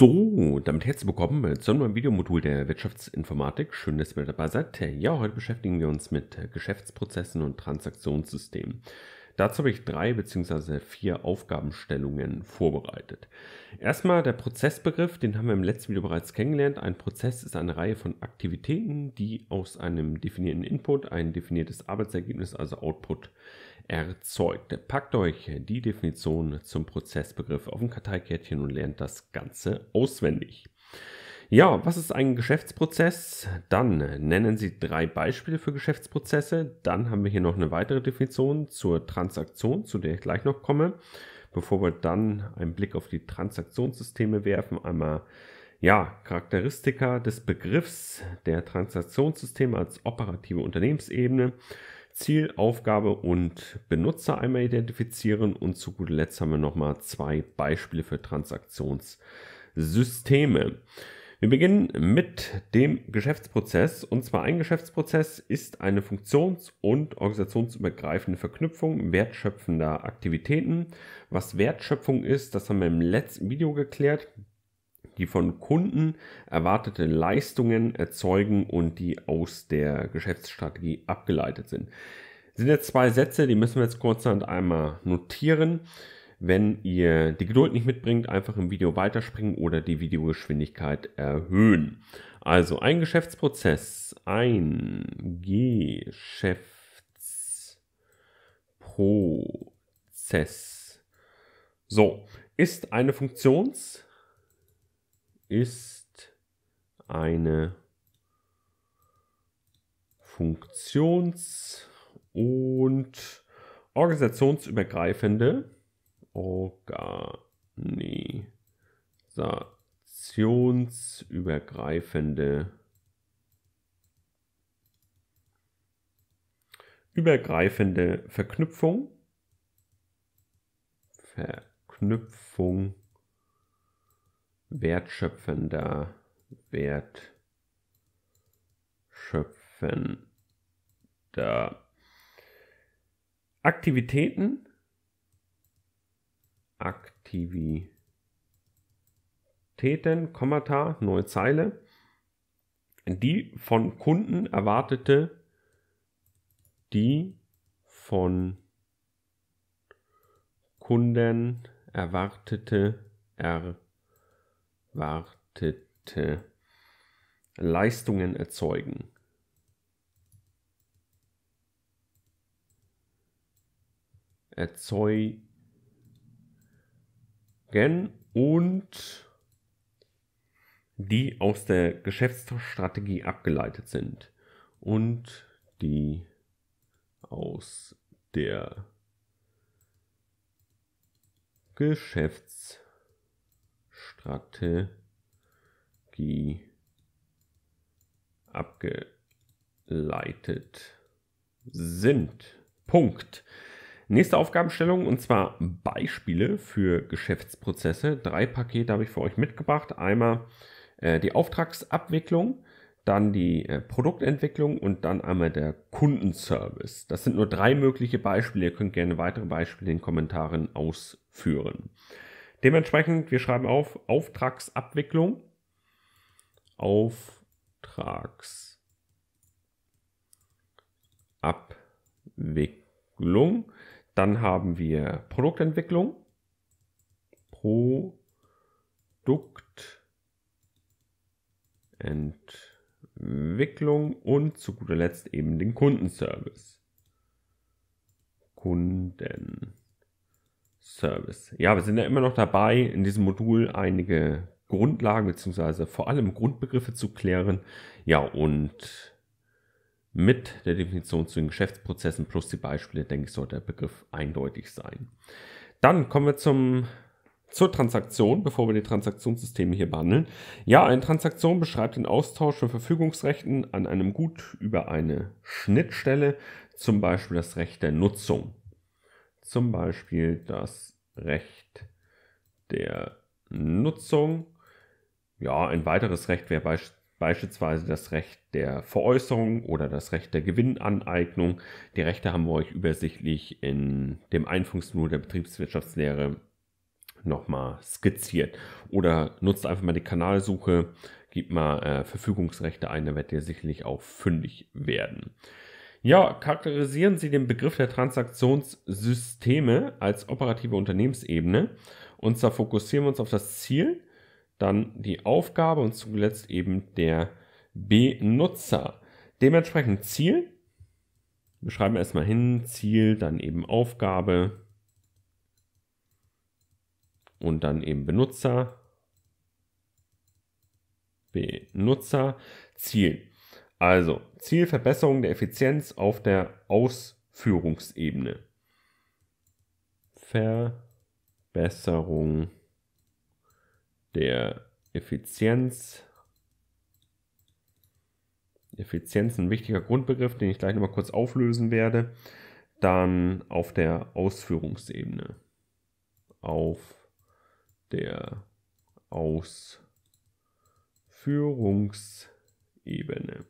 So, damit herzlich willkommen zu einem neuen Videomodul der Wirtschaftsinformatik. Schön, dass ihr dabei seid. Ja, heute beschäftigen wir uns mit Geschäftsprozessen und Transaktionssystemen. Dazu habe ich drei bzw. vier Aufgabenstellungen vorbereitet. Erstmal der Prozessbegriff, den haben wir im letzten Video bereits kennengelernt. Ein Prozess ist eine Reihe von Aktivitäten, die aus einem definierten Input ein definiertes Arbeitsergebnis, also Output, erzeugt. Packt euch die Definition zum Prozessbegriff auf ein Karteikärtchen und lernt das Ganze auswendig. Ja, was ist ein Geschäftsprozess? Dann nennen Sie drei Beispiele für Geschäftsprozesse. Dann haben wir hier noch eine weitere Definition zur Transaktion, zu der ich gleich noch komme. Bevor wir dann einen Blick auf die Transaktionssysteme werfen, einmal ja, Charakteristika des Begriffs der Transaktionssysteme als operative Unternehmensebene. Ziel, Aufgabe und Benutzer einmal identifizieren und zu guter Letzt haben wir nochmal zwei Beispiele für Transaktionssysteme. Wir beginnen mit dem Geschäftsprozess und zwar ein Geschäftsprozess ist eine funktions- und organisationsübergreifende Verknüpfung wertschöpfender Aktivitäten. Was Wertschöpfung ist, das haben wir im letzten Video geklärt die von Kunden erwartete Leistungen erzeugen und die aus der Geschäftsstrategie abgeleitet sind. Das sind jetzt zwei Sätze, die müssen wir jetzt kurzhand einmal notieren. Wenn ihr die Geduld nicht mitbringt, einfach im Video weiterspringen oder die Videogeschwindigkeit erhöhen. Also ein Geschäftsprozess, ein Geschäftsprozess. So, ist eine Funktions- ist eine funktions- und organisationsübergreifende organisationsübergreifende übergreifende Verknüpfung Verknüpfung wertschöpfender, wertschöpfender Aktivitäten, Aktivitäten, Kommata, neue Zeile, die von Kunden erwartete, die von Kunden erwartete, erwartete erwartete Leistungen erzeugen. Erzeugen und die aus der Geschäftsstrategie abgeleitet sind und die aus der Geschäftsstrategie Strategie abgeleitet sind. Punkt. Nächste Aufgabenstellung und zwar Beispiele für Geschäftsprozesse. Drei Pakete habe ich für euch mitgebracht. Einmal äh, die Auftragsabwicklung, dann die äh, Produktentwicklung und dann einmal der Kundenservice. Das sind nur drei mögliche Beispiele. Ihr könnt gerne weitere Beispiele in den Kommentaren ausführen. Dementsprechend, wir schreiben auf Auftragsabwicklung. Auftragsabwicklung. Dann haben wir Produktentwicklung. Produktentwicklung und zu guter Letzt eben den Kundenservice. Kunden. Service. Ja, wir sind ja immer noch dabei, in diesem Modul einige Grundlagen bzw. vor allem Grundbegriffe zu klären. Ja, und mit der Definition zu den Geschäftsprozessen plus die Beispiele, denke ich, sollte der Begriff eindeutig sein. Dann kommen wir zum, zur Transaktion, bevor wir die Transaktionssysteme hier behandeln. Ja, eine Transaktion beschreibt den Austausch von Verfügungsrechten an einem Gut über eine Schnittstelle, zum Beispiel das Recht der Nutzung zum Beispiel das Recht der Nutzung. Ja, ein weiteres Recht wäre beispielsweise beispielsweise das Recht der Veräußerung oder das Recht der Gewinnaneignung. Die Rechte haben wir euch übersichtlich in dem Einführungsmodul der Betriebswirtschaftslehre nochmal skizziert. Oder nutzt einfach mal die Kanalsuche, gebt mal äh, Verfügungsrechte ein, da werdet ihr sicherlich auch fündig werden. Ja, charakterisieren Sie den Begriff der Transaktionssysteme als operative Unternehmensebene. Und zwar fokussieren wir uns auf das Ziel, dann die Aufgabe und zuletzt eben der Benutzer. Dementsprechend Ziel. Wir schreiben erstmal hin, Ziel, dann eben Aufgabe und dann eben Benutzer. Benutzer, Ziel. Also Zielverbesserung der Effizienz auf der Ausführungsebene. Verbesserung der Effizienz. Effizienz ein wichtiger Grundbegriff, den ich gleich nochmal kurz auflösen werde. Dann auf der Ausführungsebene. Auf der Ausführungsebene.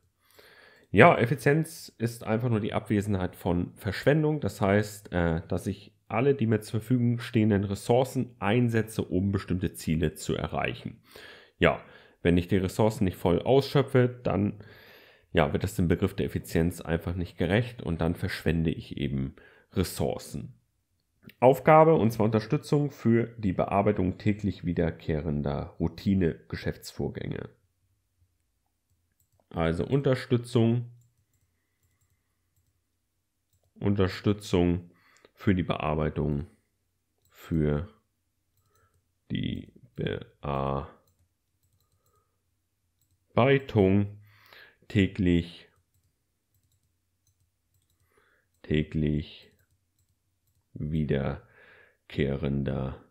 Ja, Effizienz ist einfach nur die Abwesenheit von Verschwendung. Das heißt, äh, dass ich alle die mir zur Verfügung stehenden Ressourcen einsetze, um bestimmte Ziele zu erreichen. Ja, wenn ich die Ressourcen nicht voll ausschöpfe, dann ja, wird das dem Begriff der Effizienz einfach nicht gerecht und dann verschwende ich eben Ressourcen. Aufgabe und zwar Unterstützung für die Bearbeitung täglich wiederkehrender Routine-Geschäftsvorgänge. Also Unterstützung, Unterstützung für die Bearbeitung, für die Bearbeitung täglich, täglich wiederkehrender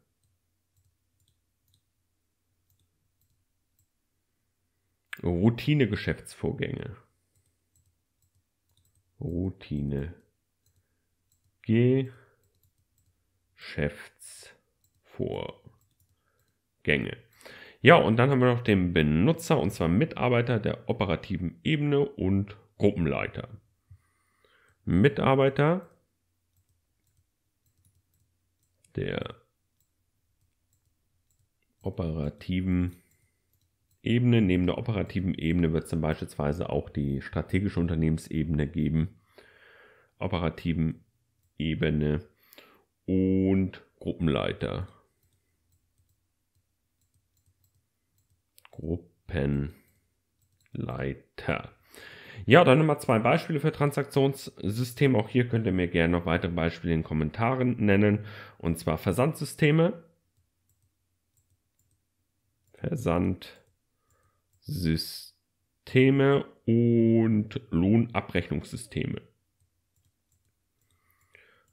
Routine-Geschäftsvorgänge. Routine. Geschäftsvorgänge. Ja, und dann haben wir noch den Benutzer, und zwar Mitarbeiter der operativen Ebene und Gruppenleiter. Mitarbeiter der operativen Ebene. Ebene. Neben der operativen Ebene wird es dann beispielsweise auch die strategische Unternehmensebene geben, operativen Ebene und Gruppenleiter. Gruppenleiter. Ja, dann nochmal zwei Beispiele für Transaktionssysteme. Auch hier könnt ihr mir gerne noch weitere Beispiele in den Kommentaren nennen. Und zwar Versandsysteme. Versandsysteme. Systeme und Lohnabrechnungssysteme.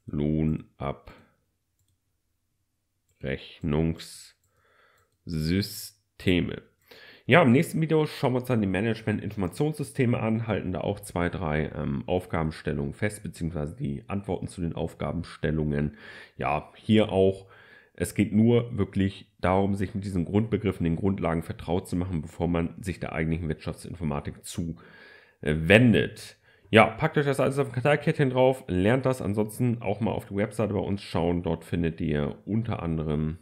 Lohnabrechnungssysteme. Ja, im nächsten Video schauen wir uns dann die Management-Informationssysteme an, halten da auch zwei, drei ähm, Aufgabenstellungen fest, beziehungsweise die Antworten zu den Aufgabenstellungen. Ja, hier auch es geht nur wirklich darum, sich mit diesen Grundbegriffen, den Grundlagen vertraut zu machen, bevor man sich der eigentlichen Wirtschaftsinformatik zuwendet. Äh, ja, packt euch das alles auf Karteikartchen drauf, lernt das. Ansonsten auch mal auf die Webseite bei uns schauen. Dort findet ihr unter anderem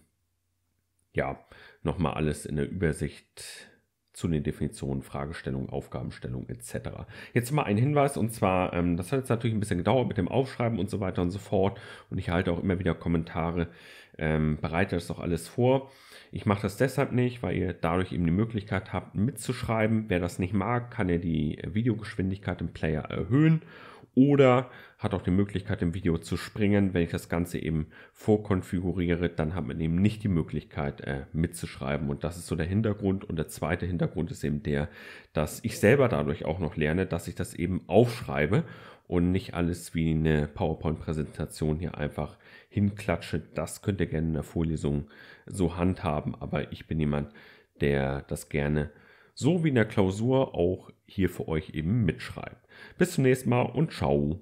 ja nochmal alles in der Übersicht zu den Definitionen, Fragestellungen, Aufgabenstellungen etc. Jetzt mal ein Hinweis und zwar, ähm, das hat jetzt natürlich ein bisschen gedauert mit dem Aufschreiben und so weiter und so fort und ich halte auch immer wieder Kommentare, ähm, bereite das doch alles vor. Ich mache das deshalb nicht, weil ihr dadurch eben die Möglichkeit habt mitzuschreiben. Wer das nicht mag, kann ja die äh, Videogeschwindigkeit im Player erhöhen oder hat auch die Möglichkeit, im Video zu springen. Wenn ich das Ganze eben vorkonfiguriere, dann hat man eben nicht die Möglichkeit äh, mitzuschreiben. Und das ist so der Hintergrund. Und der zweite Hintergrund ist eben der, dass ich selber dadurch auch noch lerne, dass ich das eben aufschreibe und nicht alles wie eine PowerPoint-Präsentation hier einfach hinklatsche. Das könnt ihr gerne in der Vorlesung so handhaben. Aber ich bin jemand, der das gerne so wie in der Klausur auch hier für euch eben mitschreiben. Bis zum nächsten Mal und ciao.